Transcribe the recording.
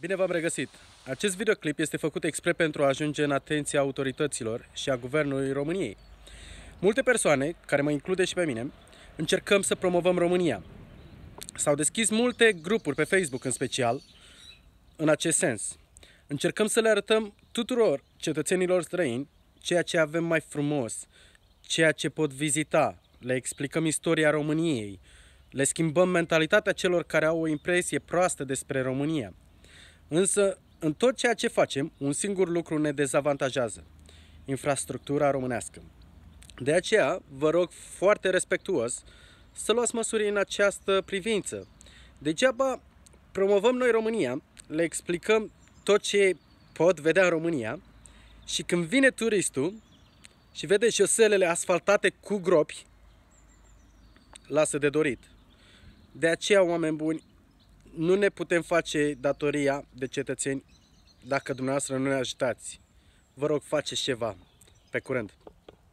Bine v-am regăsit! Acest videoclip este făcut expre pentru a ajunge în atenția autorităților și a Guvernului României. Multe persoane, care mă include și pe mine, încercăm să promovăm România. S-au deschis multe grupuri pe Facebook în special în acest sens. Încercăm să le arătăm tuturor cetățenilor străini ceea ce avem mai frumos, ceea ce pot vizita, le explicăm istoria României, le schimbăm mentalitatea celor care au o impresie proastă despre România. Însă, în tot ceea ce facem, un singur lucru ne dezavantajează. Infrastructura românească. De aceea, vă rog foarte respectuos să luați măsuri în această privință. Degeaba promovăm noi România, le explicăm tot ce pot vedea în România și când vine turistul și vede șoselele asfaltate cu gropi, lasă de dorit. De aceea, oameni buni, nu ne putem face datoria de cetățeni dacă dumneavoastră nu ne ajutați. Vă rog, faceți ceva. Pe curând!